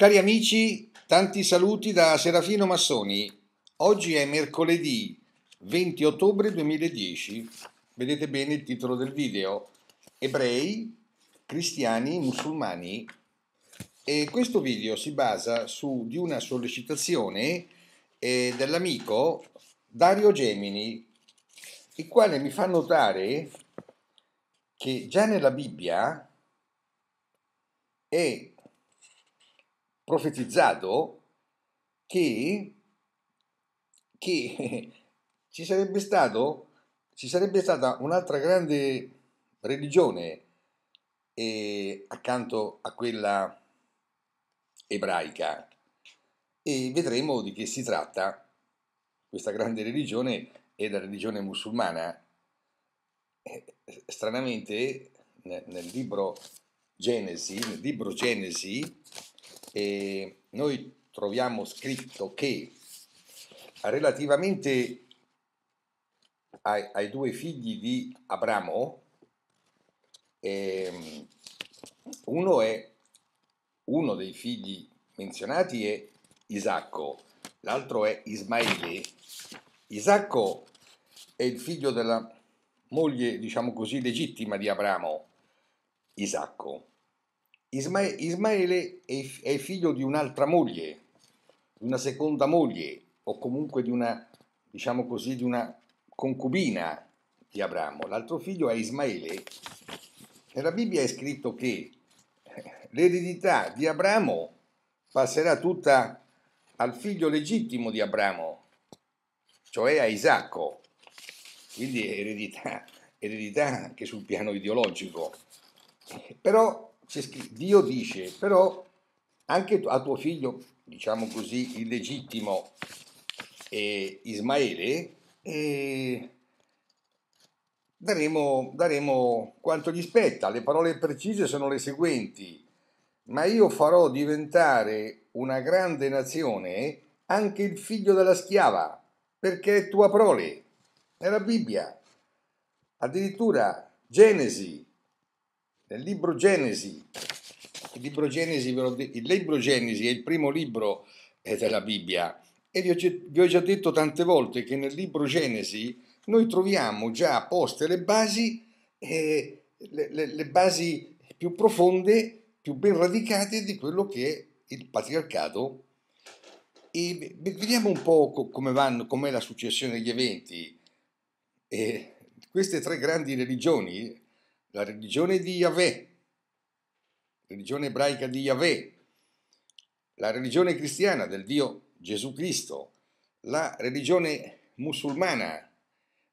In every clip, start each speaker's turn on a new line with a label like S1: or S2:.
S1: Cari amici, tanti saluti da Serafino Massoni. Oggi è mercoledì 20 ottobre 2010. Vedete bene il titolo del video. Ebrei, cristiani, musulmani. E questo video si basa su di una sollecitazione eh, dell'amico Dario Gemini, il quale mi fa notare che già nella Bibbia è profetizzato che, che ci, sarebbe stato, ci sarebbe stata un'altra grande religione eh, accanto a quella ebraica e vedremo di che si tratta questa grande religione è la religione musulmana eh, stranamente nel libro Genesi, nel libro Genesi e noi troviamo scritto che relativamente ai, ai due figli di Abramo, eh, uno, è, uno dei figli menzionati è Isacco, l'altro è Ismaele. Isacco è il figlio della moglie, diciamo così, legittima di Abramo, Isacco. Ismaele è, è figlio di un'altra moglie, di una seconda moglie o comunque di una, diciamo così, di una concubina di Abramo. L'altro figlio è Ismaele. Nella Bibbia è scritto che l'eredità di Abramo passerà tutta al figlio legittimo di Abramo, cioè a Isacco. Quindi è eredità, eredità anche sul piano ideologico. Però scritto, Dio dice, però anche a tuo figlio, diciamo così, illegittimo eh, Ismaele, eh, daremo, daremo quanto gli spetta. Le parole precise sono le seguenti, ma io farò diventare una grande nazione anche il figlio della schiava, perché è tua prole, è la Bibbia. Addirittura Genesi nel libro Genesi, il libro Genesi, il libro Genesi è il primo libro eh, della Bibbia e vi ho, vi ho già detto tante volte che nel libro Genesi noi troviamo già poste le basi, eh, le, le, le basi più profonde, più ben radicate di quello che è il patriarcato. E vediamo un po' co- come vanno, com'è la successione degli eventi. Eh, queste tre grandi religioni, la religione di Yahweh, religione ebraica di Yahweh, la religione cristiana del Dio Gesù Cristo, la religione musulmana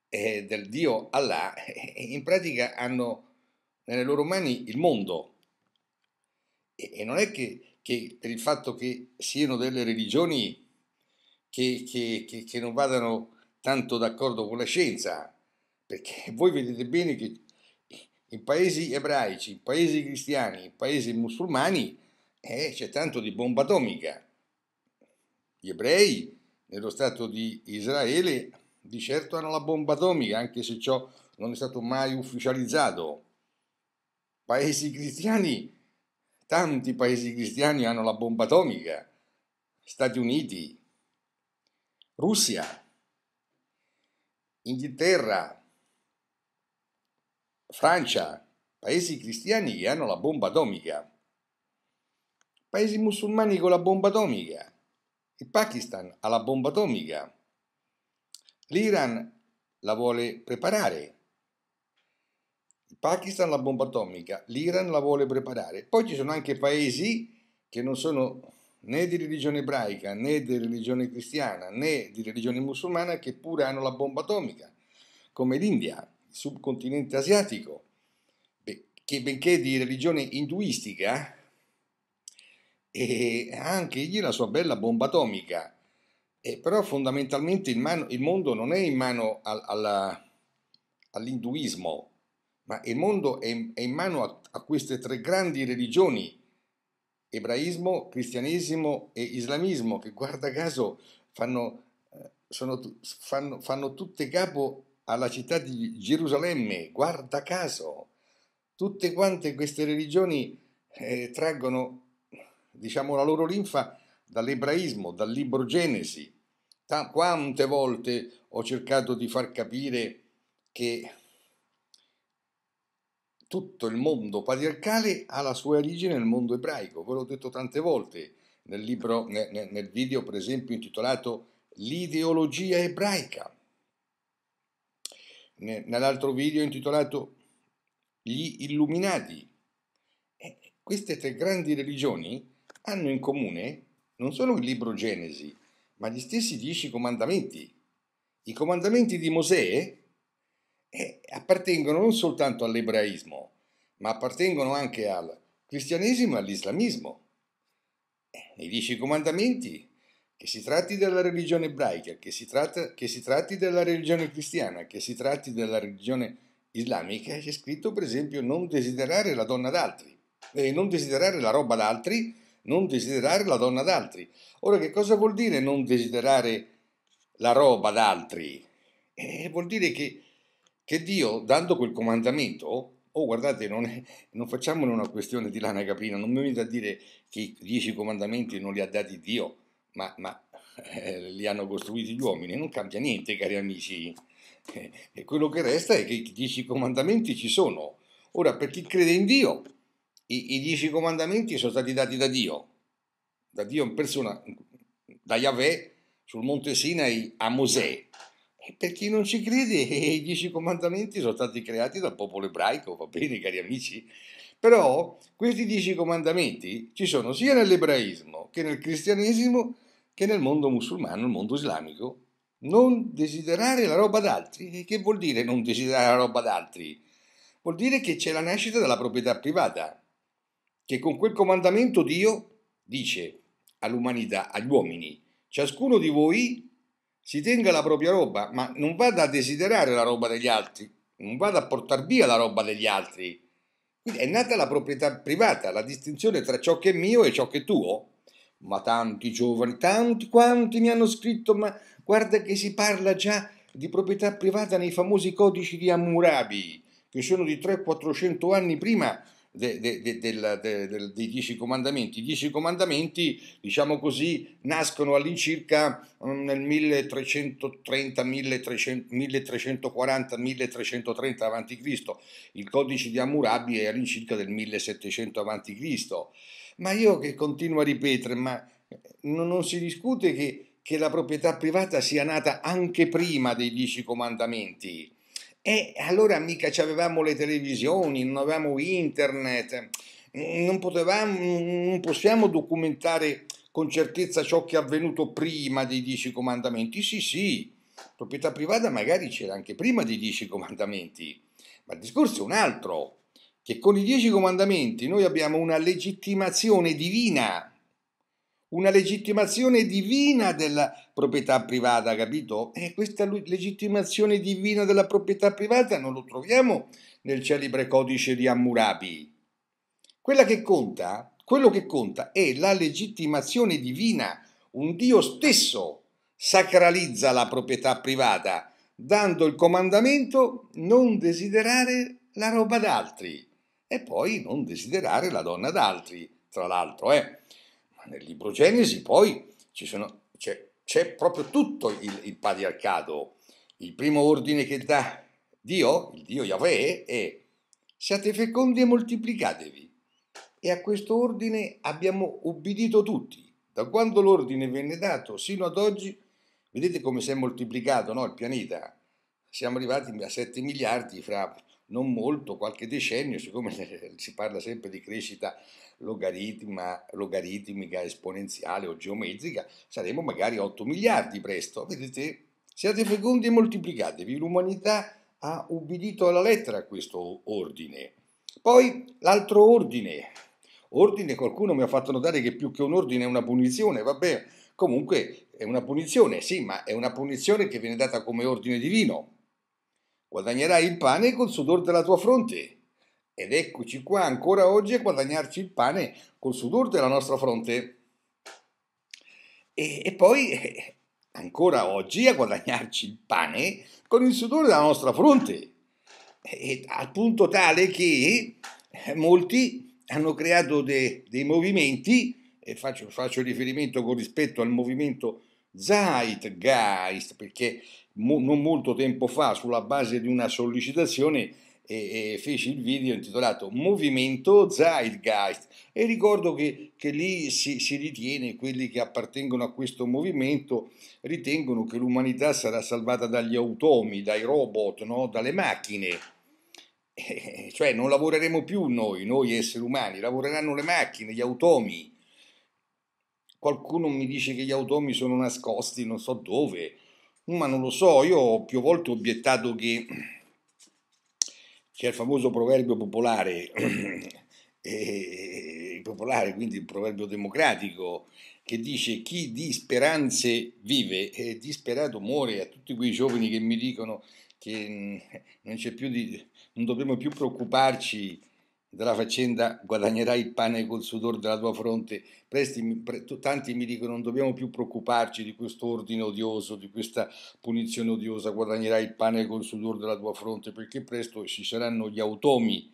S1: eh, del Dio Allah, eh, in pratica hanno nelle loro mani il mondo. E, e non è che, che, per il fatto che siano delle religioni che, che, che non vadano tanto d'accordo con la scienza, perché voi vedete bene che in paesi ebraici, in paesi cristiani, in paesi musulmani, eh, c'è tanto di bomba atomica. Gli ebrei nello Stato di Israele di certo hanno la bomba atomica, anche se ciò non è stato mai ufficializzato. Paesi cristiani, tanti paesi cristiani hanno la bomba atomica. Stati Uniti, Russia, Inghilterra, Francia, paesi cristiani che hanno la bomba atomica, paesi musulmani con la bomba atomica, il Pakistan ha la bomba atomica, l'Iran la vuole preparare, il Pakistan la bomba atomica, l'Iran la vuole preparare. Poi ci sono anche paesi che non sono né di religione ebraica né di religione cristiana né di religione musulmana che pure hanno la bomba atomica, come l'India subcontinente asiatico, che benché di religione induistica, eh, e ha anche egli la sua bella bomba atomica, e eh, però fondamentalmente il, mano, il, mondo non è in mano al, alla, all'induismo, ma il mondo è, in, è in mano a, a queste tre grandi religioni, ebraismo, cristianesimo e islamismo, che guarda caso fanno eh, sono, fanno, fanno, tutte capo alla città di Gerusalemme, guarda caso, tutte quante queste religioni eh, traggono, diciamo, la loro linfa dall'ebraismo, dal libro Genesi. Ta- quante volte ho cercato di far capire che tutto il mondo patriarcale ha la sua origine nel mondo ebraico, ve l'ho detto tante volte nel, libro, nel, nel video per esempio intitolato L'ideologia ebraica, nell'altro video intitolato Gli Illuminati. E eh, queste tre grandi religioni hanno in comune non solo il libro Genesi, ma gli stessi dieci comandamenti. I comandamenti di Mosè eh, appartengono non soltanto all'ebraismo, ma appartengono anche al cristianesimo e all'islamismo. Eh, I dieci comandamenti che si tratti della religione ebraica, che si, tratta, che si tratti della religione cristiana, che si tratti della religione islamica, c'è scritto per esempio non desiderare la donna d'altri, eh, non desiderare la roba d'altri, non desiderare la donna d'altri. Ora che cosa vuol dire non desiderare la roba d'altri? Eh, vuol dire che, che Dio, dando quel comandamento, oh guardate, non, è, non facciamone una questione di lana caprina, non mi viene a dire che i dieci comandamenti non li ha dati Dio, ma, ma eh, li hanno costruiti gli uomini, non cambia niente, cari amici. Eh, e quello che resta è che i dieci comandamenti ci sono. Ora, per chi crede in Dio, i, i dieci comandamenti sono stati dati da Dio, da Dio in persona, da Yahweh sul monte Sinai a Mosè. E per chi non ci crede, i dieci comandamenti sono stati creati dal popolo ebraico, va bene, cari amici? Però questi dieci comandamenti ci sono sia nell'ebraismo che nel cristianesimo che nel mondo musulmano, nel mondo islamico, non desiderare la roba d'altri. Che vuol dire non desiderare la roba d'altri? Vuol dire che c'è la nascita della proprietà privata, che con quel comandamento Dio dice all'umanità, agli uomini, ciascuno di voi si tenga la propria roba, ma non vada a desiderare la roba degli altri, non vada a portare via la roba degli altri. Quindi è nata la proprietà privata, la distinzione tra ciò che è mio e ciò che è tuo ma tanti giovani, tanti quanti mi hanno scritto, ma guarda che si parla già di proprietà privata nei famosi codici di Hammurabi, che sono di 300-400 anni prima de, de, de, dei Dieci Comandamenti. I Dieci Comandamenti, diciamo così, nascono all'incirca mm, nel 1330, 1300, 1340, 1330 a.C. Il codice di Hammurabi è all'incirca del 1700 a.C. Ma io che continuo a ripetere, ma eh, non, non si discute che, che, la proprietà privata sia nata anche prima dei dieci comandamenti. E allora mica ci avevamo le televisioni, non avevamo internet, non, potevamo, non possiamo documentare con certezza ciò che è avvenuto prima dei dieci comandamenti. Sì, sì, proprietà privata magari c'era anche prima dei dieci comandamenti, ma il discorso è un altro che con i dieci comandamenti noi abbiamo una legittimazione divina, una legittimazione divina della proprietà privata, capito? E questa legittimazione divina della proprietà privata non lo troviamo nel celebre codice di Hammurabi. Quella che conta, quello che conta è la legittimazione divina, un Dio stesso sacralizza la proprietà privata, dando il comandamento non desiderare la roba d'altri e poi non desiderare la donna ad altri, tra l'altro. Eh. Ma nel libro Genesi poi sono, c'è, c'è, proprio tutto il, il patriarcato. Il primo ordine che dà Dio, il Dio Yahweh, è siate fecondi e moltiplicatevi. E a questo ordine abbiamo ubbidito tutti. Da quando l'ordine venne dato sino ad oggi, vedete come si è moltiplicato no, il pianeta. Siamo arrivati a 7 miliardi fra non molto, qualche decennio, siccome si parla sempre di crescita logaritmica, esponenziale o geometrica, saremo magari 8 miliardi presto. Vedete? Siate fecondi e moltiplicatevi. L'umanità ha ubbidito alla lettera a questo ordine. Poi l'altro ordine. Ordine, qualcuno mi ha fatto notare che più che un ordine è una punizione, vabbè, comunque è una punizione, sì, ma è una punizione che viene data come ordine divino, guadagnerai il pane col sudor della tua fronte. Ed eccoci qua ancora oggi a guadagnarci il pane col sudor della nostra fronte. E, e poi eh, ancora oggi a guadagnarci il pane con il sudore della nostra fronte. E, al punto tale che eh, molti hanno creato de, dei movimenti, e faccio, faccio riferimento con rispetto al movimento Zeitgeist, perché mo- non molto tempo fa sulla base di una sollecitazione e, e feci il video intitolato Movimento Zeitgeist e ricordo che, che lì si, si, ritiene, quelli che appartengono a questo movimento ritengono che l'umanità sarà salvata dagli automi, dai robot, no? dalle macchine. Eh, eh cioè non lavoreremo più noi, noi esseri umani, lavoreranno le macchine, gli automi. Qualcuno mi dice che gli automi sono nascosti non so dove, ma non lo so, io ho più volte obiettato che c'è il famoso proverbio popolare, eh, popolare, quindi il proverbio democratico, che dice chi di speranze vive e eh, disperato muore a tutti quei giovani che mi dicono che mm, non, più di, non dobbiamo più preoccuparci della faccenda guadagnerai il pane col sudor della tua fronte, Presti, pre, tanti mi dicono non dobbiamo più preoccuparci di questo ordine odioso, di questa punizione odiosa, guadagnerai il pane col sudor della tua fronte, perché presto ci saranno gli automi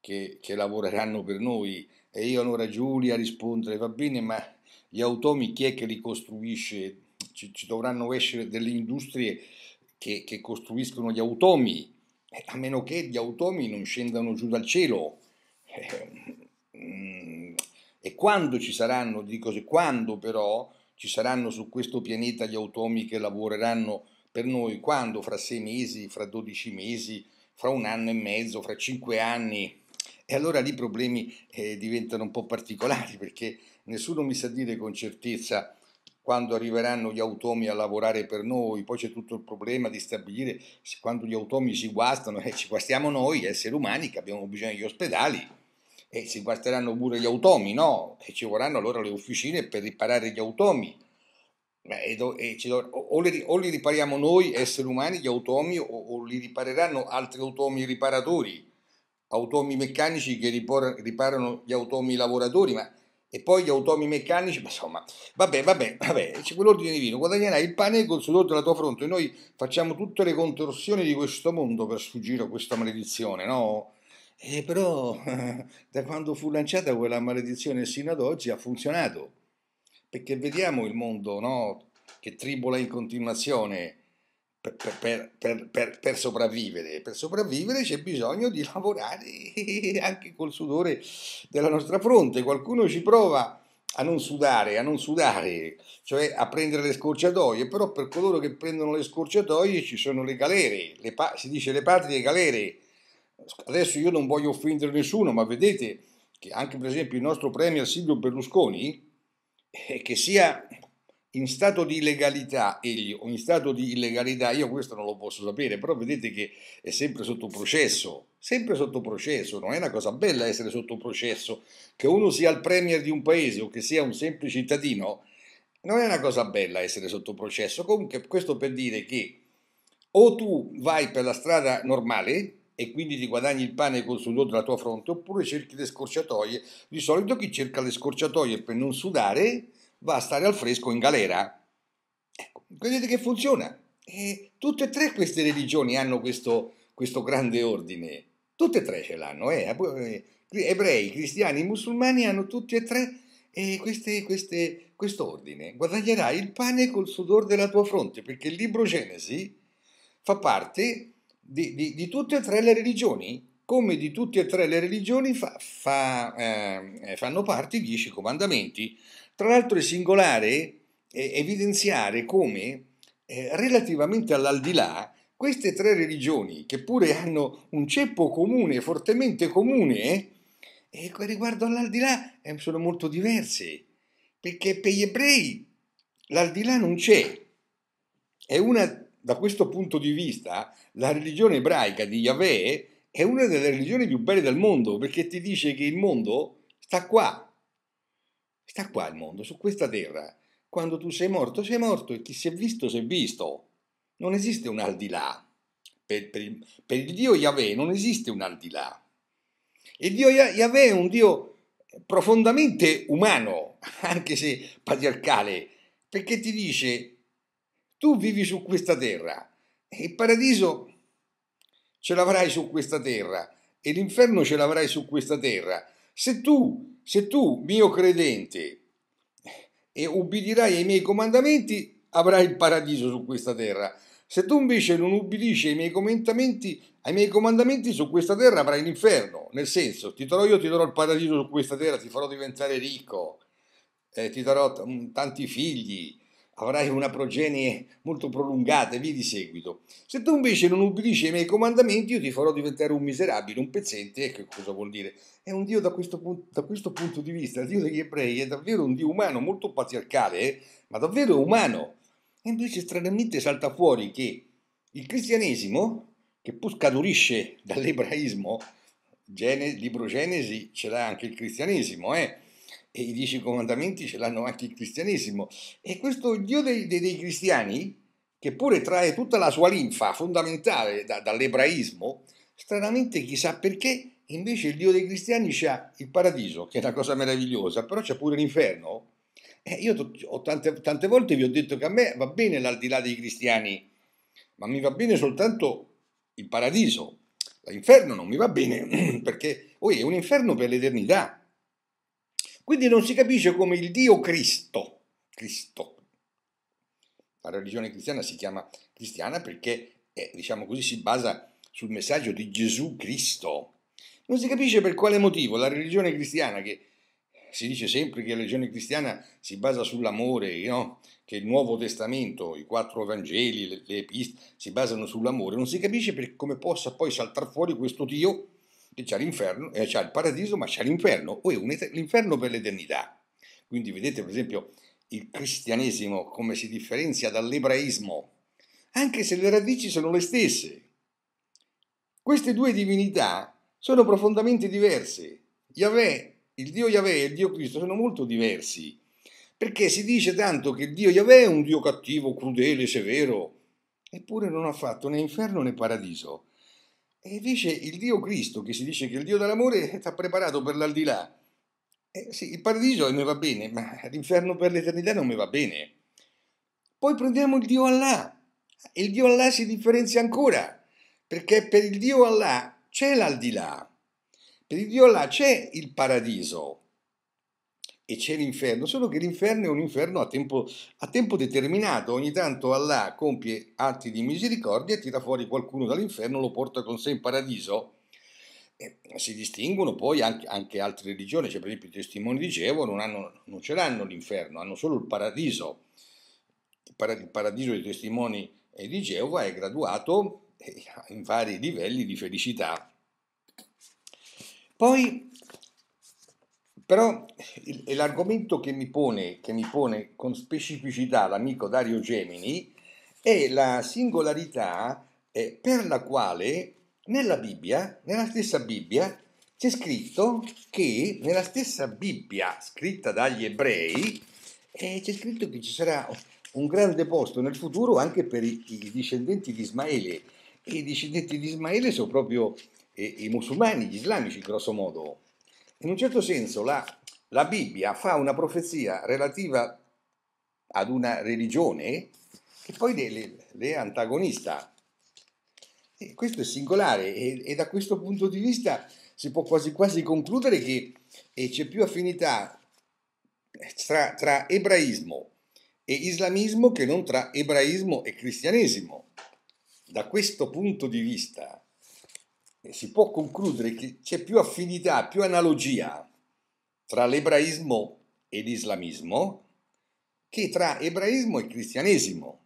S1: che, che lavoreranno per noi. E io allora Giulia rispondere, va bene, ma gli automi chi è che li costruisce? Ci, ci dovranno essere delle industrie che, che costruiscono gli automi, a meno che gli automi non scendano giù dal cielo eh, mm, e quando ci saranno, dico così, quando però ci saranno su questo pianeta gli automi che lavoreranno per noi, quando fra sei mesi, fra dodici mesi, fra un anno e mezzo, fra cinque anni, e allora lì i problemi eh, diventano un po' particolari perché nessuno mi sa dire con certezza quando arriveranno gli automi a lavorare per noi, poi c'è tutto il problema di stabilire se quando gli automi si guastano, eh, ci guastiamo noi esseri umani che abbiamo bisogno degli ospedali, e si guasteranno pure gli automi, no? E ci vorranno allora le officine per riparare gli automi. E do, e do, o, li, o, li, ripariamo noi, esseri umani, gli automi, o, o, li ripareranno altri automi riparatori, automi meccanici che ripor, riparano gli automi lavoratori, ma, e poi gli automi meccanici, ma insomma, vabbè, vabbè, vabbè, c'è quell'ordine divino, guadagnerai il pane col sudore della tua fronte, noi facciamo tutte le contorsioni di questo mondo per sfuggire a questa maledizione, no? Eh, però da quando fu lanciata quella maledizione sino ad oggi ha funzionato, perché vediamo il mondo no? che tribola in continuazione per, per, per, per, sopravvivere. Per sopravvivere c'è bisogno di lavorare anche col sudore della nostra fronte. Qualcuno ci prova a non sudare, a non sudare, cioè a prendere le scorciatoie, però per coloro che prendono le scorciatoie ci sono le galere, le si dice le patrie galere adesso io non voglio offendere nessuno, ma vedete che anche per esempio il nostro premier Silvio Berlusconi, eh, che sia in stato di legalità egli o in stato di illegalità, io questo non lo posso sapere, però vedete che è sempre sotto processo, sempre sotto processo, non è una cosa bella essere sotto processo, che uno sia il premier di un paese o che sia un semplice cittadino, non è una cosa bella essere sotto processo, comunque questo per dire che o tu vai per la strada normale, e quindi ti guadagni il pane col sudore della tua fronte, oppure cerchi le scorciatoie. Di solito chi cerca le scorciatoie per non sudare va a stare al fresco in galera. Ecco, vedete che funziona. E tutte e tre queste religioni hanno questo, questo grande ordine. Tutte e tre ce l'hanno. Eh? eh ebrei, cristiani, musulmani hanno tutti e tre questo ordine. Guadagnerai il pane col sudore della tua fronte, perché il libro Genesi fa parte di, di, di, tutte e tre le religioni, come di tutte e tre le religioni fa, fa, ehm, eh, fanno parte i dieci comandamenti. Tra l'altro è singolare eh, evidenziare come eh, relativamente all'aldilà queste tre religioni, che pure hanno un ceppo comune, fortemente comune, eh, e riguardo all'aldilà eh, sono molto diverse, perché per gli ebrei l'aldilà non c'è, è una da questo punto di vista, la religione ebraica di Yahweh è una delle religioni più belle del mondo, perché ti dice che il mondo sta qua, sta qua il mondo, su questa terra. Quando tu sei morto, sei morto e chi si è visto, si è visto. Non esiste un al di là. Per, per, per il Dio Yahweh non esiste un al di là. Il Dio Yahweh è un Dio profondamente umano, anche se patriarcale, perché ti dice tu vivi su questa terra e il paradiso ce l'avrai su questa terra e l'inferno ce l'avrai su questa terra. Se tu, se tu, mio credente, e ubbidirai ai miei comandamenti, avrai il paradiso su questa terra. Se tu invece non ubbidisci ai miei comandamenti, ai miei comandamenti su questa terra avrai l'inferno. Nel senso, ti darò io, ti darò il paradiso su questa terra, ti farò diventare ricco, eh, ti darò t- mm, tanti figli, avrai una progenie molto prolungata e via di seguito. Se tu invece non ubbidisci ai miei comandamenti, io ti farò diventare un miserabile, un pezzente, e ecco che cosa vuol dire? È un Dio da questo, punto, da questo punto di vista, il Dio degli ebrei è davvero un Dio umano, molto patriarcale, eh? ma davvero umano. E invece stranamente salta fuori che il cristianesimo, che pur scaturisce dall'ebraismo, Gene, libro Genesi ce l'ha anche il cristianesimo, eh? e i dieci comandamenti ce l'hanno anche il cristianesimo. E questo Dio dei, dei, dei cristiani, che pure trae tutta la sua linfa fondamentale da, dall'ebraismo, stranamente chissà perché invece il Dio dei cristiani c'ha il paradiso, che è una cosa meravigliosa, però c'è pure l'inferno. Eh, io ho tante, tante volte vi ho detto che a me va bene l'aldilà dei cristiani, ma mi va bene soltanto il paradiso. L'inferno non mi va bene perché oh, è un inferno per l'eternità quindi non si capisce come il Dio Cristo, Cristo, la religione cristiana si chiama cristiana perché, eh, diciamo così, si basa sul messaggio di Gesù Cristo. Non si capisce per quale motivo la religione cristiana, che si dice sempre che la religione cristiana si basa sull'amore, no? che il Nuovo Testamento, i quattro Vangeli, le, le epistole si basano sull'amore, non si capisce come possa poi saltare fuori questo Dio c'è l'inferno, eh, c'è il paradiso, ma c'è l'inferno, o l'inferno per l'eternità. Quindi vedete per esempio il cristianesimo come si differenzia dall'ebraismo, anche se le radici sono le stesse. Queste due divinità sono profondamente diverse. Yahweh, il Dio Yahweh e il Dio Cristo sono molto diversi, perché si dice tanto che il Dio Yahweh è un Dio cattivo, crudele, severo, eppure non ha fatto né inferno né paradiso e dice il Dio Cristo, che si dice che il Dio dell'amore, sta preparato per l'aldilà. Eh, sì, il paradiso mi va bene, ma l'inferno per l'eternità non mi va bene. Poi prendiamo il Dio Allah. Il Dio Allah si differenzia ancora, perché per il Dio Allah c'è l'aldilà. Per il Dio Allah c'è il paradiso, e c'è l'inferno, solo che l'inferno è un inferno a tempo, a tempo, determinato, ogni tanto Allah compie atti di misericordia, tira fuori qualcuno dall'inferno, lo porta con sé in paradiso. E si distinguono poi anche, anche altre religioni, cioè per esempio i testimoni di Geo non, hanno, non ce l'hanno l'inferno, hanno solo il paradiso. Il, il paradiso dei testimoni eh, di Geova è graduato eh, in vari livelli di felicità. Poi però l'argomento che mi, pone, che mi pone con specificità l'amico Dario Gemini è la singolarità eh, per la quale nella Bibbia, nella stessa Bibbia, c'è scritto che nella stessa Bibbia scritta dagli ebrei, eh, c'è scritto che ci sarà un grande posto nel futuro anche per i, i discendenti di Ismaele. E i discendenti di Ismaele sono proprio eh, i musulmani, gli islamici, grosso modo in un certo senso la, la Bibbia fa una profezia relativa ad una religione che poi le, le antagonista. E questo è singolare e, e, da questo punto di vista si può quasi quasi concludere che c'è più affinità tra, tra ebraismo e islamismo che non tra ebraismo e cristianesimo. Da questo punto di vista si può concludere che c'è più affinità, più analogia tra l'ebraismo e l'islamismo che tra ebraismo e cristianesimo.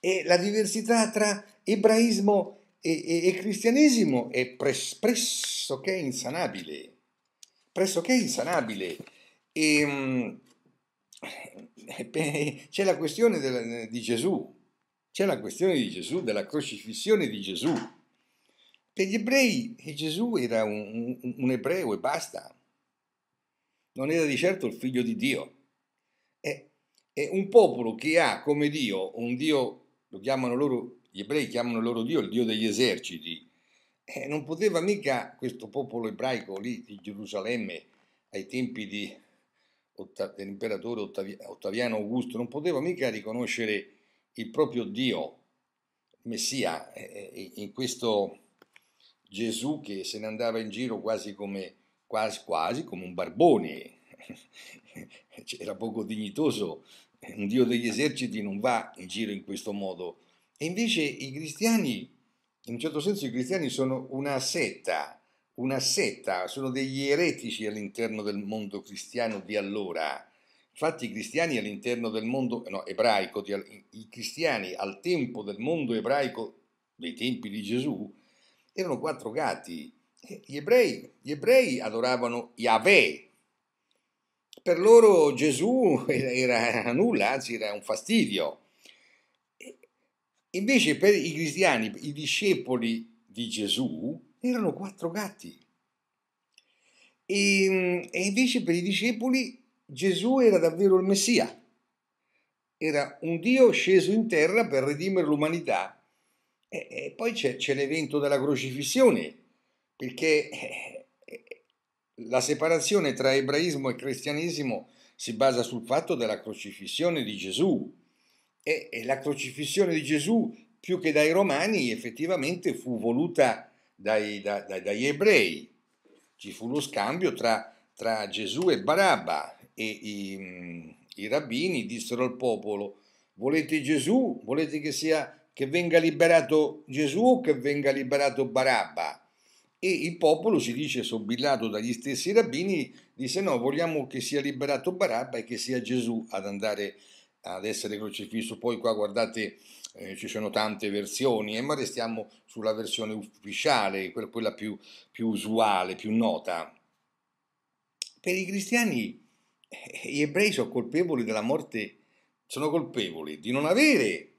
S1: E la diversità tra ebraismo e, e, e cristianesimo è pres, pressoché insanabile, pressoché insanabile. Ehm, eh, e, um, c'è la questione della, di Gesù, c'è la questione di Gesù, della crocifissione di Gesù per gli ebrei Gesù era un, un, un, ebreo e basta. Non era di certo il figlio di Dio. È, è un popolo che ha come Dio un Dio, lo chiamano loro, gli ebrei chiamano loro Dio il Dio degli eserciti, eh, non poteva mica questo popolo ebraico lì di Gerusalemme ai tempi di, dell'imperatore Ottaviano Augusto, non poteva mica riconoscere il proprio Dio, Messia, eh, eh, in questo Gesù che se ne andava in giro quasi come, quasi, quasi come un barbone, cioè, era poco dignitoso, un Dio degli eserciti non va in giro in questo modo. E invece i cristiani, in un certo senso i cristiani sono una setta, una setta, sono degli eretici all'interno del mondo cristiano di allora. Infatti i cristiani all'interno del mondo no, ebraico, i cristiani al tempo del mondo ebraico dei tempi di Gesù, erano quattro gatti. Gli ebrei, gli ebrei adoravano Yahweh. Per loro Gesù era nulla, anzi era un fastidio. Invece per i cristiani, i discepoli di Gesù, erano quattro gatti. E, e, invece per i discepoli Gesù era davvero il Messia, era un Dio sceso in terra per redimere l'umanità e, e poi c'è, c'è, l'evento della crocifissione, perché eh, eh, la separazione tra ebraismo e cristianesimo si basa sul fatto della crocifissione di Gesù. E, e la crocifissione di Gesù, più che dai romani, effettivamente fu voluta dai, da, da, dagli ebrei. Ci fu lo scambio tra, tra Gesù e Barabba e i, mm, i rabbini dissero al popolo, volete Gesù? Volete che sia che venga liberato Gesù, che venga liberato Barabba. E il popolo, si dice, sobillato dagli stessi rabbini, disse no, vogliamo che sia liberato Barabba e che sia Gesù ad andare ad essere crocifisso. Poi qua guardate, eh, ci sono tante versioni, eh, ma restiamo sulla versione ufficiale, quella più, più usuale, più nota. Per i cristiani, eh, gli ebrei sono colpevoli della morte, sono colpevoli di non avere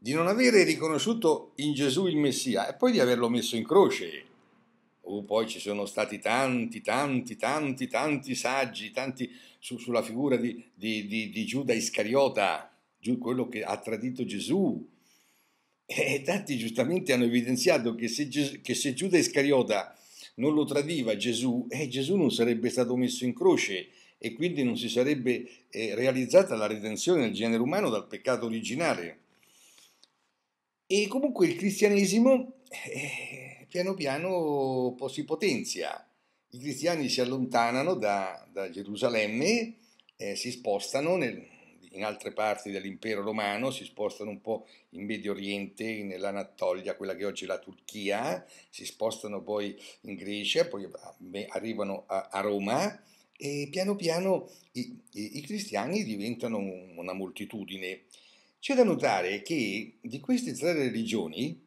S1: di non avere riconosciuto in Gesù il Messia e poi di averlo messo in croce. Oh, poi ci sono stati tanti, tanti, tanti, tanti saggi, tanti su, sulla figura di, di, di, di Giuda Iscariota, quello che ha tradito Gesù. E tanti giustamente hanno evidenziato che se, che se Giuda Iscariota non lo tradiva Gesù, eh, Gesù non sarebbe stato messo in croce e quindi non si sarebbe eh, realizzata la redenzione del genere umano dal peccato originale. E comunque il cristianesimo eh, piano piano si potenzia. I cristiani si allontanano da, da Gerusalemme, eh, si spostano nel, in altre parti dell'impero romano, si spostano un po' in Medio Oriente, nell'Anatolia, quella che oggi è la Turchia, si spostano poi in Grecia, poi arrivano a, a Roma e piano piano i, i, i cristiani diventano una moltitudine. C'è da notare che di queste tre religioni,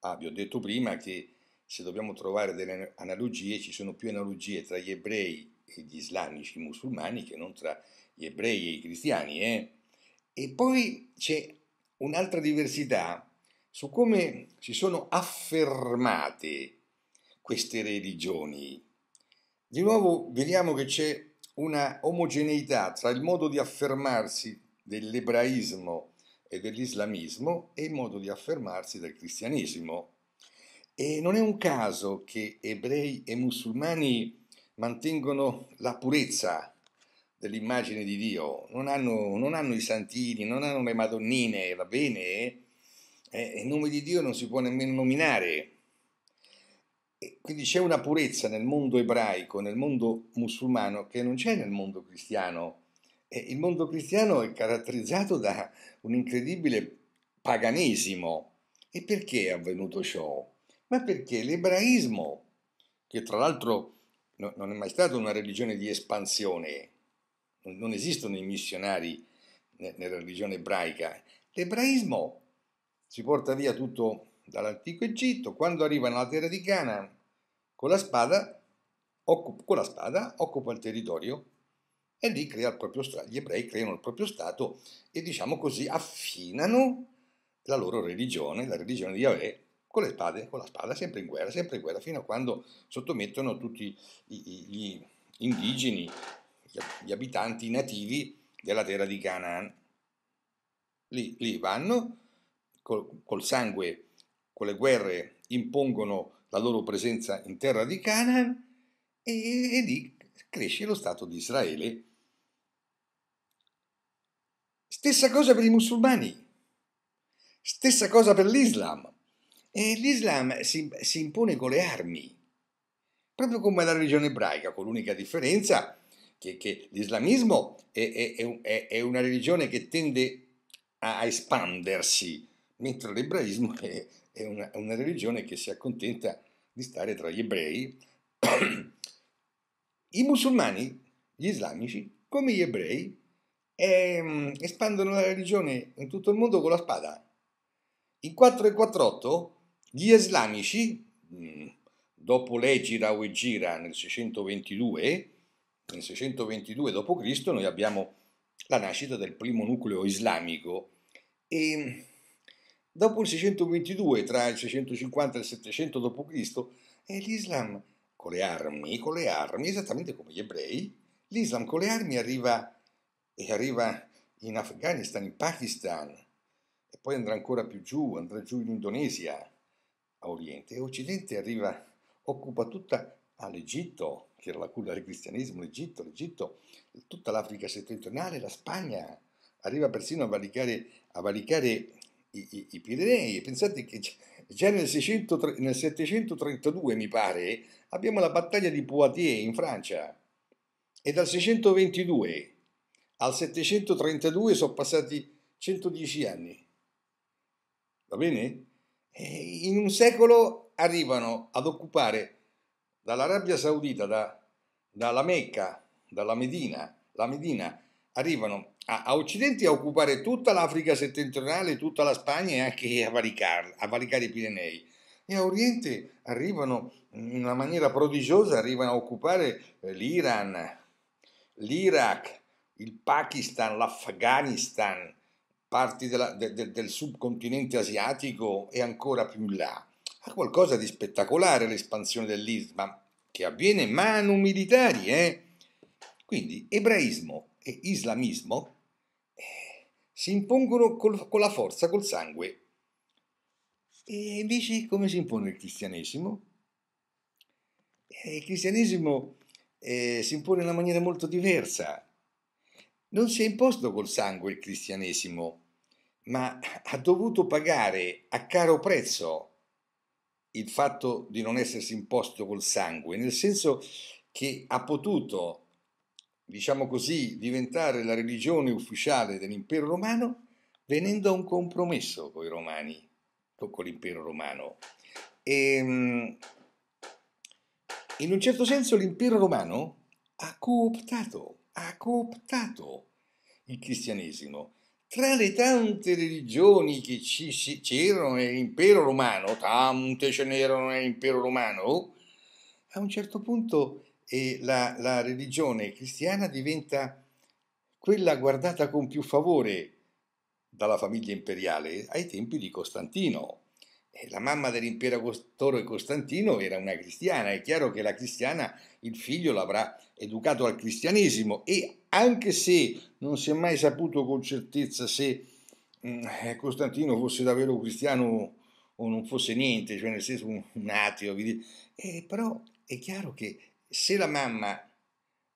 S1: ah, vi ho detto prima che se dobbiamo trovare delle analogie, ci sono più analogie tra gli ebrei e gli islamici e musulmani che non tra gli ebrei e i cristiani. Eh? E poi c'è un'altra diversità su come si sono affermate queste religioni. Di nuovo vediamo che c'è una omogeneità tra il modo di affermarsi dell'ebraismo e dell'islamismo e il modo di affermarsi del cristianesimo. E non è un caso che ebrei e musulmani mantengono la purezza dell'immagine di Dio, non hanno, non hanno i santini, non hanno le madonnine, va bene? Eh, il nome di Dio non si può nemmeno nominare. E quindi c'è una purezza nel mondo ebraico, nel mondo musulmano, che non c'è nel mondo cristiano il mondo cristiano è caratterizzato da un incredibile paganesimo. E perché è avvenuto ciò? Ma perché l'ebraismo, che tra l'altro non è mai stata una religione di espansione, non esistono i missionari nella religione ebraica, l'ebraismo si porta via tutto dall'antico Egitto, quando arriva nella terra di Canaan, con la spada, con la spada occupa il territorio e lì crea il proprio stato, gli ebrei creano il proprio stato e diciamo così affinano la loro religione, la religione di Yahweh, con, le spade, con la spada, sempre in guerra, sempre in guerra, fino a quando sottomettono tutti gli indigeni, gli abitanti nativi della terra di Canaan. Lì, lì vanno, col, col sangue, con le guerre, impongono la loro presenza in terra di Canaan e, e lì cresce lo Stato di Israele Stessa cosa per i musulmani, stessa cosa per l'Islam. E l'Islam si, si impone con le armi, proprio come la religione ebraica, con l'unica differenza che, che l'islamismo è, è, è, è, una religione che tende a espandersi, mentre l'ebraismo è, una, una religione che si accontenta di stare tra gli ebrei. I musulmani, gli islamici, come gli ebrei, e ehm, espandono la religione in tutto il mondo con la spada. In 48 gli islamici, mm, dopo l'Egira o Egira nel 622, nel 622 d.C., noi abbiamo la nascita del primo nucleo islamico e ehm, dopo il 622, tra il 650 e il 700 d.C., eh, l'Islam con le armi, con le armi, esattamente come gli ebrei, l'Islam con le armi arriva a e arriva in Afghanistan, in Pakistan, e poi andrà ancora più giù, andrà giù in Indonesia, a Oriente, e Occidente arriva, occupa tutta ah, l'Egitto, che era la culla del cristianesimo, l'Egitto, l'Egitto, tutta l'Africa settentrionale, la Spagna, arriva persino a valicare, a valicare i, i, i, Pirenei. Pensate che già nel, 600, nel 732, mi pare, abbiamo la battaglia di Poitiers in Francia, e dal 622 al 732 sono passati 110 anni. Va bene? E in un secolo arrivano ad occupare dall'Arabia Saudita, da, dalla Mecca, dalla Medina, la Medina, arrivano a, a Occidente a occupare tutta l'Africa settentrionale, tutta la Spagna e anche a, varicar, a valicare i Pirenei. E a Oriente arrivano in una maniera prodigiosa, arrivano a occupare eh, l'Iran, l'Iraq, il Pakistan, l'Afghanistan, parti della, de, de, del subcontinente asiatico e ancora più in là. Ha qualcosa di spettacolare l'espansione dell'Islam, che avviene manu militari. Eh? Quindi ebraismo e islamismo eh, si impongono col, con la forza, col sangue. E invece come si impone il cristianesimo? Eh, il cristianesimo eh, si impone in una maniera molto diversa non si è imposto col sangue il cristianesimo, ma ha dovuto pagare a caro prezzo il fatto di non essersi imposto col sangue, nel senso che ha potuto, diciamo così, diventare la religione ufficiale dell'impero romano venendo a un compromesso con i romani, con l'impero romano. E, ehm, in un certo senso l'impero romano ha cooptato ha cooptato il cristianesimo. Tra le tante religioni che ci, ci, c'erano nell'impero romano, tante ce n'erano nell'impero romano, a un certo punto eh, la, la religione cristiana diventa quella guardata con più favore dalla famiglia imperiale ai tempi di Costantino eh, la mamma dell'imperatore Costantino era una cristiana, è chiaro che la cristiana il figlio l'avrà educato al cristianesimo e anche se non si è mai saputo con certezza se mm, eh, Costantino fosse davvero cristiano o non fosse niente, cioè nel senso un ateo, eh, però è chiaro che se la mamma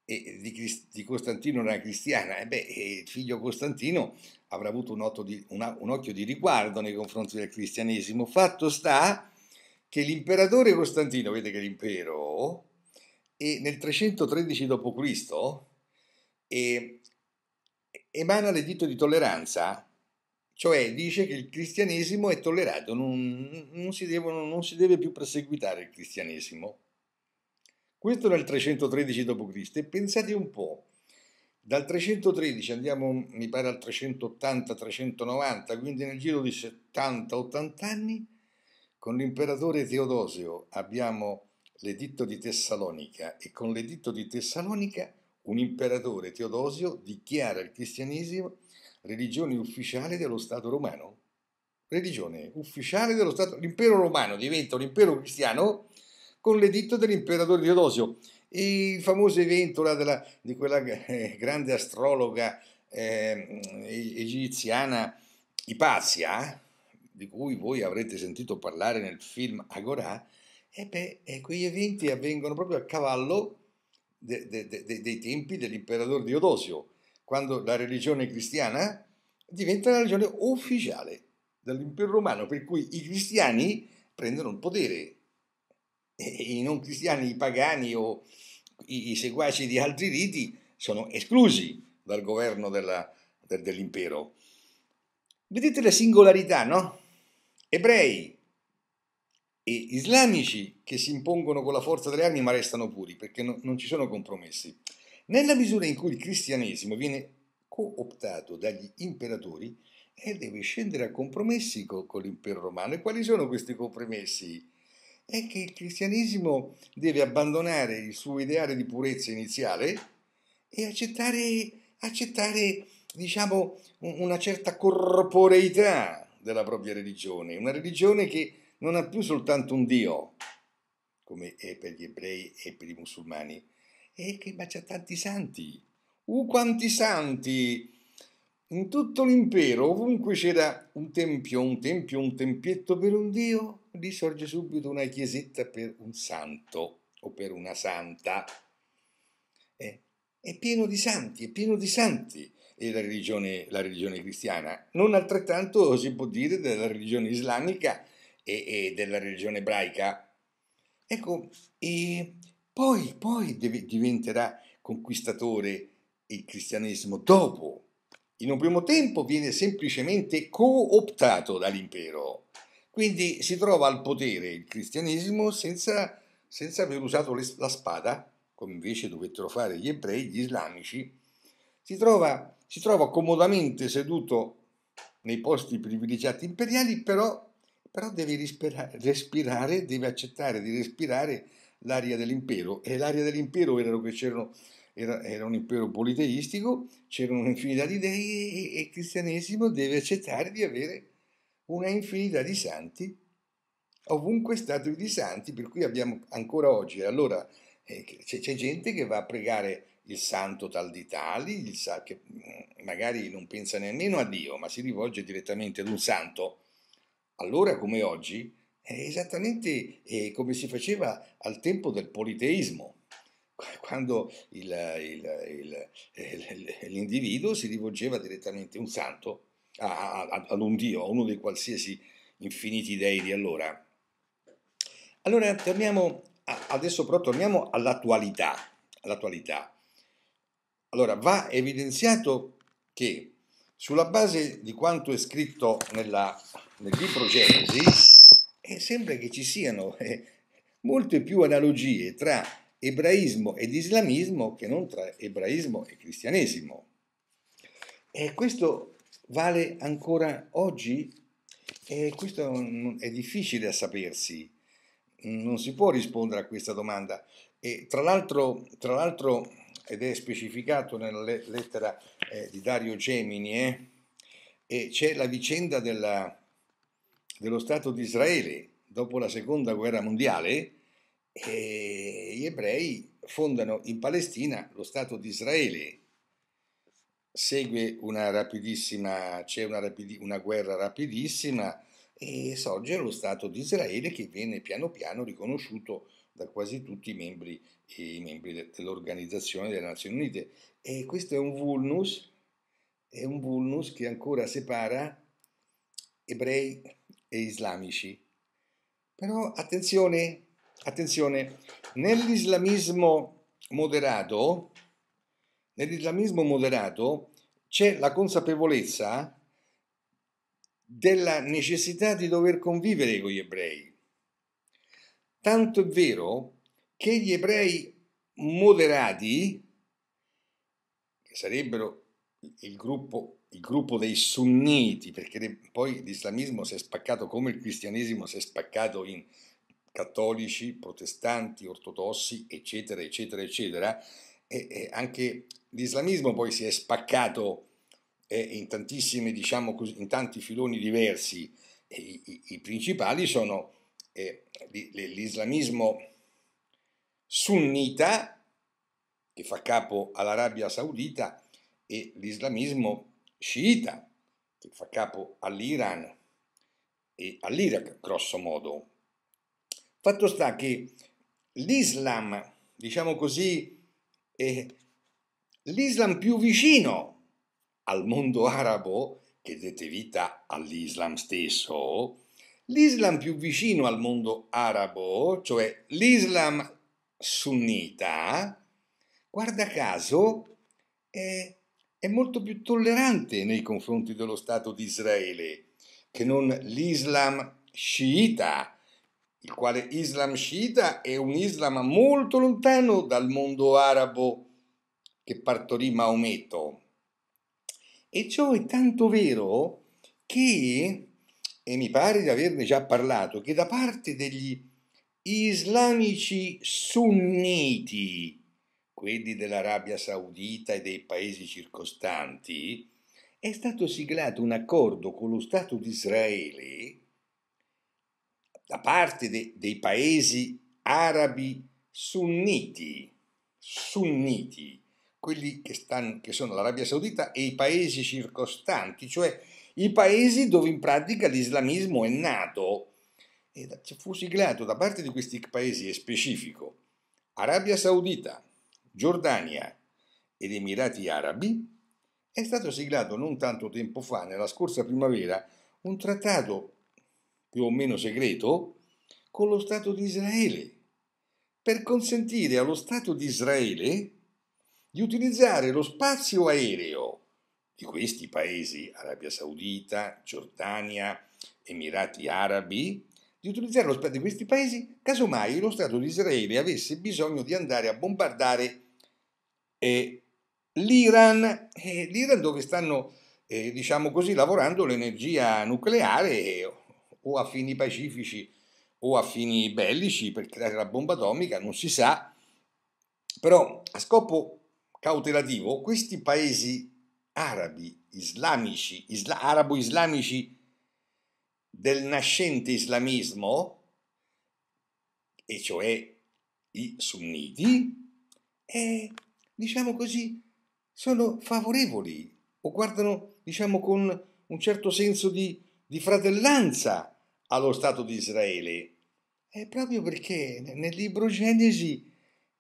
S1: di, di, Costantino era cristiana, eh e beh, il figlio Costantino avrà avuto un, di, una, un occhio di riguardo nei confronti del cristianesimo. Fatto sta che l'imperatore Costantino, vedete che l'impero, e nel 313 d.C. emana l'editto di tolleranza, cioè dice che il cristianesimo è tollerato, non, non, si, devono, non si deve più perseguitare il cristianesimo. Questo era il 313 d.C. e pensate un po', dal 313 andiamo, mi pare, al 380-390, quindi nel giro di 70-80 anni, con l'imperatore Teodosio abbiamo l'editto di Tessalonica e con l'editto di Tessalonica un imperatore Teodosio dichiara il cristianesimo religione ufficiale dello Stato romano. Religione ufficiale dello Stato, l'impero romano diventa un impero cristiano con l'editto dell'imperatore Teodosio. Il famoso evento della, di quella eh, grande astrologa eh, egiziana Ipazia, ah, di cui voi avrete sentito parlare nel film Agorà, e beh, e quegli eventi avvengono proprio a cavallo de, de, de, dei tempi dell'imperatore Teodosio, quando la religione cristiana diventa la religione ufficiale dell'impero romano, per cui i cristiani prendono il potere i non cristiani, i pagani o i, seguaci di altri riti sono esclusi dal governo della, del, dell'impero. Vedete la singolarità, no? Ebrei e islamici che si impongono con la forza delle armi ma restano puri perché no, non ci sono compromessi. Nella misura in cui il cristianesimo viene cooptato dagli imperatori e eh, deve scendere a compromessi con, con l'impero romano. E quali sono questi compromessi? è che il cristianesimo deve abbandonare il suo ideale di purezza iniziale e accettare, accettare diciamo, una certa corporeità della propria religione, una religione che non ha più soltanto un Dio, come è per gli ebrei e per i musulmani, e che bacia tanti santi. Uh, quanti santi! In tutto l'impero, ovunque c'era un tempio, un tempio, un tempietto per un Dio, lì sorge subito una chiesetta per un santo o per una santa. Eh, è pieno di santi, è pieno di santi la religione, la religione cristiana. Non altrettanto si può dire della religione islamica e, e della religione ebraica. Ecco, e poi, poi deve, diventerà conquistatore il cristianesimo dopo. In un primo tempo viene semplicemente cooptato dall'impero quindi si trova al potere il cristianesimo senza, senza aver usato le, la spada, come invece dovettero fare gli ebrei, gli islamici, si trova, si trova comodamente seduto nei posti privilegiati imperiali, però, però deve respirare, respirare, deve accettare di respirare l'aria dell'impero. E l'aria dell'impero era che c'erano era, era, un impero politeistico, c'erano un'infinità di dei e il cristianesimo deve accettare di avere una infinità di santi, ovunque statue di santi, per cui abbiamo ancora oggi, allora eh, c'è, c'è, gente che va a pregare il santo tal di tali, il sa- che mm, magari non pensa nemmeno a Dio, ma si rivolge direttamente ad un santo, allora come oggi è esattamente eh, come si faceva al tempo del politeismo quando il, il, il, eh, l'individuo si rivolgeva direttamente a un santo a, a, ad un dio, a uno dei qualsiasi infiniti dei di allora. Allora torniamo a, adesso però torniamo all'attualità, all'attualità. Allora va evidenziato che sulla base di quanto è scritto nella, nel libro Genesi, eh, sembra che ci siano eh, molte più analogie tra ebraismo ed islamismo che non tra ebraismo e cristianesimo. E questo vale ancora oggi? E questo è difficile da sapersi, non si può rispondere a questa domanda. E tra l'altro, tra l'altro ed è specificato nella lettera eh, di Dario Gemini, eh, e c'è la vicenda della, dello Stato di Israele dopo la seconda guerra mondiale, e gli ebrei fondano in Palestina lo Stato di Israele segue una rapidissima, c'è una, rapidi, una guerra rapidissima e sorge lo Stato di Israele che viene piano piano riconosciuto da quasi tutti i membri, i membri dell'Organizzazione delle Nazioni Unite. E questo è un vulnus, è un vulnus che ancora separa ebrei e islamici. Però attenzione, attenzione, nell'islamismo moderato, Nell'islamismo moderato c'è la consapevolezza della necessità di dover convivere con gli ebrei. Tanto è vero che gli ebrei moderati, che sarebbero il gruppo, il gruppo, dei sunniti, perché poi l'islamismo si è spaccato come il cristianesimo si è spaccato in cattolici, protestanti, ortodossi, eccetera, eccetera, eccetera, e, e anche l'islamismo poi si è spaccato eh, in tantissimi, diciamo così, in tanti filoni diversi. I, i, i, principali sono eh, l'islamismo sunnita, che fa capo all'Arabia Saudita, e l'islamismo sciita, che fa capo all'Iran e all'Iraq, grosso modo. Fatto sta che l'Islam, diciamo così, e l'Islam più vicino al mondo arabo, che dette vita all'Islam stesso, l'Islam più vicino al mondo arabo, cioè l'Islam sunnita, guarda caso, è, è molto più tollerante nei confronti dello Stato di Israele che non l'Islam sciita il quale Islam sciita è un Islam molto lontano dal mondo arabo che partorì Maometto. E ciò è tanto vero che, e mi pare di averne già parlato, che da parte degli islamici sunniti, quelli dell'Arabia Saudita e dei paesi circostanti, è stato siglato un accordo con lo Stato di Israele da parte de, dei paesi arabi sunniti, sunniti, quelli che, stanno, che sono l'Arabia Saudita e i paesi circostanti, cioè i paesi dove in pratica l'islamismo è nato e fu siglato da parte di questi paesi specifico Arabia Saudita, Giordania ed Emirati Arabi, è stato siglato non tanto tempo fa, nella scorsa primavera, un trattato più o meno segreto, con lo Stato di Israele, per consentire allo Stato di Israele di utilizzare lo spazio aereo di questi paesi, Arabia Saudita, Giordania, Emirati Arabi, di utilizzare lo spazio di questi paesi casomai lo Stato di Israele avesse bisogno di andare a bombardare eh, l'Iran, eh, l'Iran dove stanno, eh, diciamo così, lavorando l'energia nucleare o a fini pacifici o a fini bellici per creare la bomba atomica, non si sa, però a scopo cautelativo questi paesi arabi, islamici, isla, arabo-islamici del nascente islamismo, e cioè i sunniti, eh, diciamo così, sono favorevoli o guardano, diciamo, con un certo senso di, di fratellanza allo Stato di Israele? È proprio perché nel libro Genesi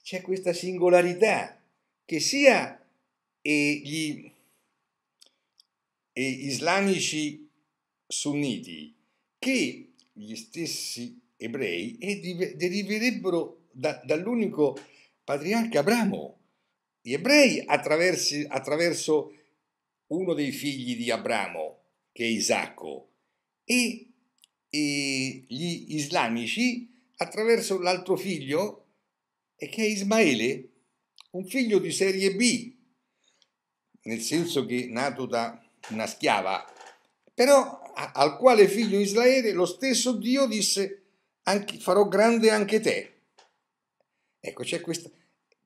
S1: c'è questa singolarità che sia gli islamici sunniti che gli stessi ebrei deriverebbero da, dall'unico patriarca Abramo. Gli ebrei attraverso uno dei figli di Abramo, che è Isacco, e gli islamici attraverso l'altro figlio, e che è Ismaele, un figlio di serie B, nel senso che nato da una schiava, però al quale figlio Israele lo stesso Dio disse farò grande anche te. Ecco, c'è questa.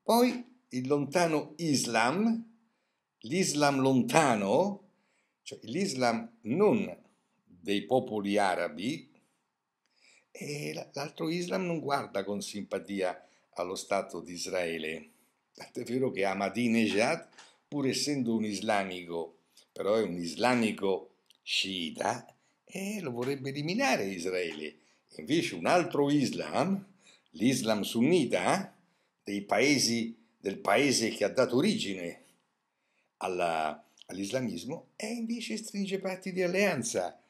S1: Poi il lontano Islam, l'Islam lontano, cioè l'Islam non dei popoli arabi e l'altro Islam non guarda con simpatia allo Stato di Israele. Tant'è vero che Ahmadinejad, pur essendo un islamico, però è un islamico sciita, e lo vorrebbe eliminare Israele. Invece un altro Islam, l'Islam sunnita, dei paesi, del paese che ha dato origine alla, all'islamismo, e invece stringe patti di alleanza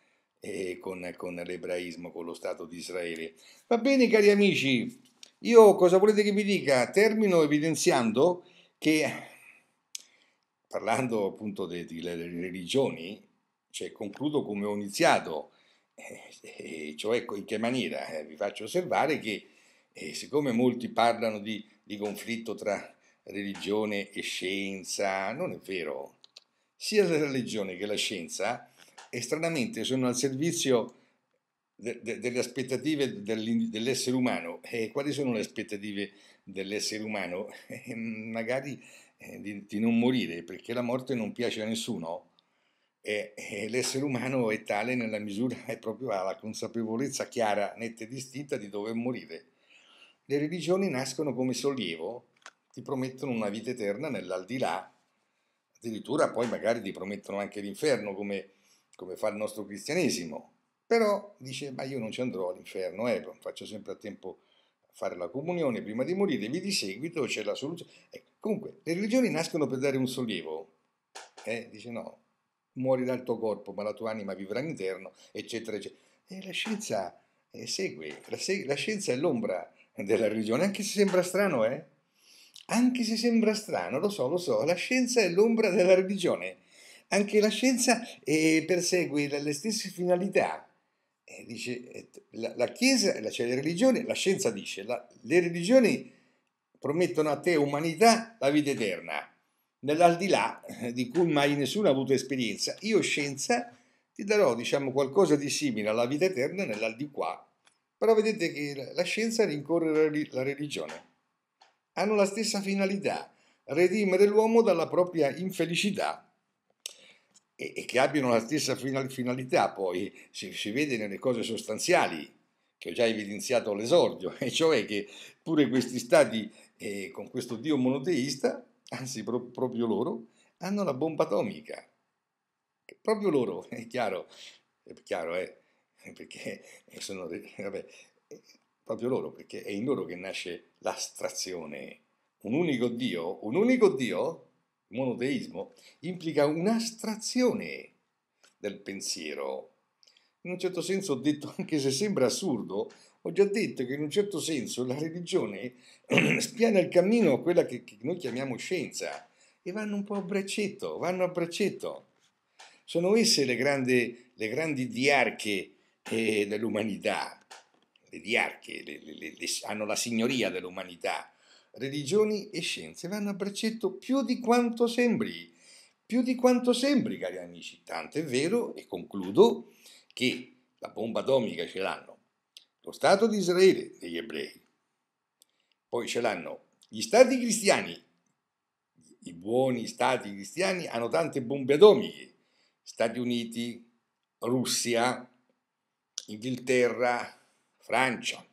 S1: con, con l'ebraismo, con lo Stato di Israele. Va bene cari amici, io cosa volete che vi dica? Termino evidenziando che parlando appunto delle religioni, cioè concludo come ho iniziato, eh, cioè in che maniera? Eh, vi faccio osservare che eh, siccome molti parlano di, di, conflitto tra religione e scienza, non è vero, sia la religione che la scienza e stranamente sono al servizio de, de, delle aspettative dell'essere umano. E quali sono le aspettative dell'essere umano? E eh, magari eh, di, di, non morire, perché la morte non piace a nessuno. E, e l'essere umano è tale nella misura è proprio ha la consapevolezza chiara, netta e distinta di dover morire. Le religioni nascono come sollievo, ti promettono una vita eterna nell'aldilà, addirittura poi magari ti promettono anche l'inferno come come fa il nostro cristianesimo, però dice ma io non ci andrò all'inferno, eh, faccio sempre a tempo a fare la comunione prima di morire, vi di seguito c'è la soluzione. Eh, comunque, le religioni nascono per dare un sollievo, eh, dice no, muori dal tuo corpo ma la tua anima vivrà in eterno, eccetera, eccetera. E la scienza eh, segue, la, seg- la scienza è l'ombra della religione, anche se sembra strano, eh? Anche se sembra strano, lo so, lo so, la scienza è l'ombra della religione anche la scienza eh, persegue le stesse finalità. Eh, dice, la, la, Chiesa, cioè le religioni, la scienza dice, la, le religioni promettono a te umanità la vita eterna, nell'aldilà eh, di cui mai nessuno ha avuto esperienza. Io scienza ti darò diciamo, qualcosa di simile alla vita eterna nell'aldilà. Però vedete che la scienza rincorre la religione. Hanno la stessa finalità, redimere l'uomo dalla propria infelicità e, e che abbiano la stessa finalità poi, si, si vede nelle cose sostanziali che ho già evidenziato all'esordio, e cioè che pure questi stati eh, con questo Dio monoteista, anzi pro- proprio loro, hanno la bomba atomica. Proprio loro, è chiaro, è chiaro, eh, perché sono, vabbè, proprio loro, perché è in loro che nasce l'astrazione. Un unico Dio, un unico Dio monoteismo implica un'astrazione del pensiero. In un certo senso ho detto, anche se sembra assurdo, ho già detto che in un certo senso la religione spiana il cammino a quella che, che noi chiamiamo scienza e vanno un po' a braccetto, vanno a braccetto. Sono esse le grandi, le grandi diarche eh, dell'umanità, le diarche le, le, hanno la signoria dell'umanità, religioni e scienze vanno a braccetto più di quanto sembri, più di quanto sembri, cari amici. Tanto è vero, e concludo, che la bomba atomica ce l'hanno lo Stato di Israele degli ebrei, poi ce l'hanno gli stati cristiani, i buoni stati cristiani hanno tante bombe atomiche, Stati Uniti, Russia, Inghilterra, Francia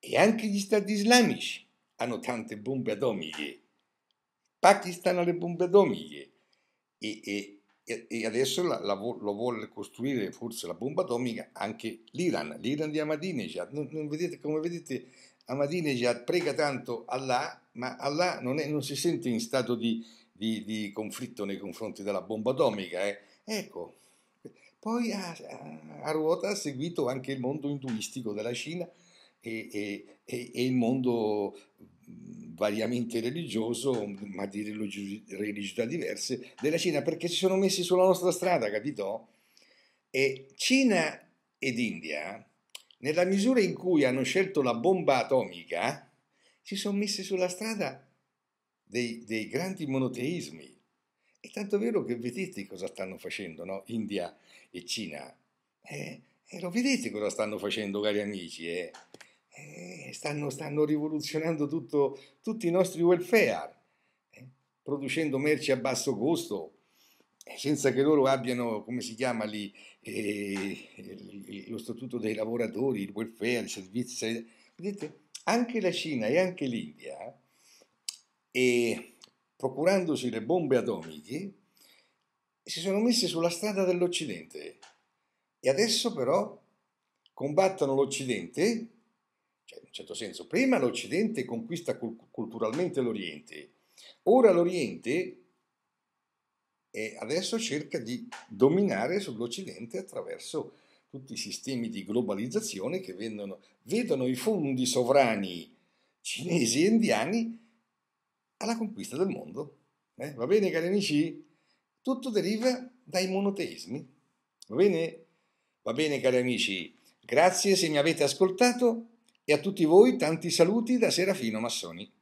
S1: e anche gli stati islamici hanno tante bombe atomiche. Pakistan ha le bombe atomiche e, e, e adesso la, la, lo vuole costruire forse la bomba atomica anche l'Iran, l'Iran di Ahmadinejad. Non, non vedete, come vedete Ahmadinejad prega tanto Allah, ma Allah non, è, non si sente in stato di, di, di, conflitto nei confronti della bomba atomica. Eh. Ecco, poi a, a, a ruota ha seguito anche il mondo induistico della Cina e, e, e il mondo variamente religioso, ma di religiosità diverse, della Cina, perché si sono messi sulla nostra strada, capito? E Cina ed India, nella misura in cui hanno scelto la bomba atomica, si sono messi sulla strada dei, dei grandi monoteismi. E tanto vero che vedete cosa stanno facendo, no? India e Cina. Eh, eh, lo vedete cosa stanno facendo, cari amici. Eh? Eh, stanno, stanno, rivoluzionando tutto, tutti i nostri welfare, eh, producendo merci a basso costo, eh, senza che loro abbiano, come si chiama lì, eh, lo statuto dei lavoratori, il welfare, i servizi. Vedete, anche la Cina e anche l'India, e eh, procurandosi le bombe atomiche, si sono messi sulla strada dell'Occidente. E adesso però combattono l'Occidente un certo senso. Prima l'Occidente conquista culturalmente l'Oriente, ora l'Oriente e adesso cerca di dominare sull'Occidente attraverso tutti i sistemi di globalizzazione che vendono, vedono i fondi sovrani cinesi e indiani alla conquista del mondo. Eh? Va bene, cari amici? Tutto deriva dai monoteismi. Va bene? Va bene, cari amici? Grazie se mi avete ascoltato e a tutti voi tanti saluti da Serafino Massoni.